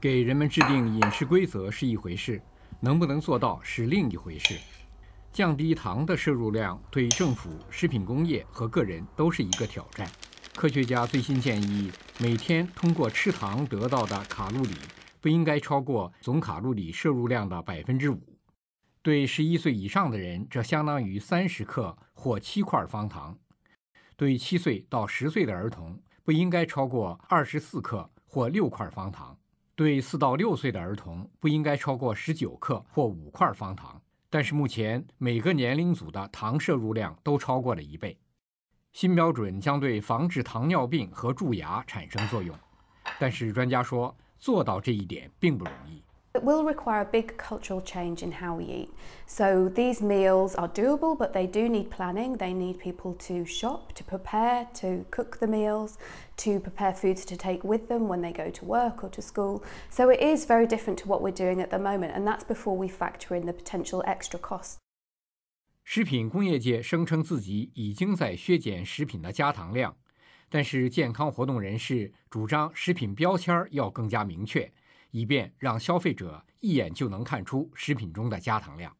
给人们制定饮食规则是一回事，能不能做到是另一回事。降低糖的摄入量对政府、食品工业和个人都是一个挑战。科学家最新建议，每天通过吃糖得到的卡路里不应该超过总卡路里摄入量的百分之五。对十一岁以上的人，这相当于三十克或七块方糖；对七岁到十岁的儿童，不应该超过二十四克或六块方糖。对四到六岁的儿童，不应该超过十九克或五块方糖。但是目前每个年龄组的糖摄入量都超过了一倍。新标准将对防治糖尿病和蛀牙产生作用，但是专家说做到这一点并不容易。that will require a big cultural change in how we eat. So these meals are doable, but they do need planning. They need people to shop, to prepare, to cook the meals, to prepare foods to take with them when they go to work or to school. So it is very different to what we're doing at the moment, and that's before we factor in the potential extra costs. 食品工业界声称自己已经在削减食品的加糖量，但是健康活动人士主张食品标签要更加明确，以便让消费者一眼就能看出食品中的加糖量。